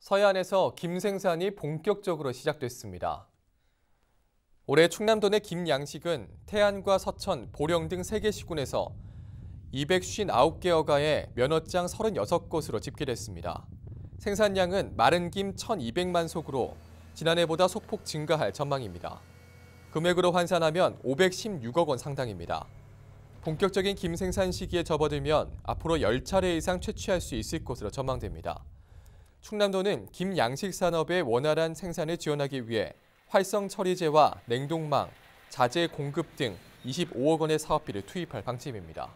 서해안에서 김 생산이 본격적으로 시작됐습니다. 올해 충남도내 김 양식은 태안과 서천, 보령 등 3개 시군에서 2 5 9개어가에 면허장 36곳으로 집계됐습니다. 생산량은 마른 김 1,200만 속으로 지난해보다 소폭 증가할 전망입니다. 금액으로 환산하면 516억 원 상당입니다. 본격적인 김 생산 시기에 접어들면 앞으로 10차례 이상 채취할 수 있을 것으로 전망됩니다. 충남도는 김양식 산업의 원활한 생산을 지원하기 위해 활성 처리제와 냉동망, 자재 공급 등 25억 원의 사업비를 투입할 방침입니다.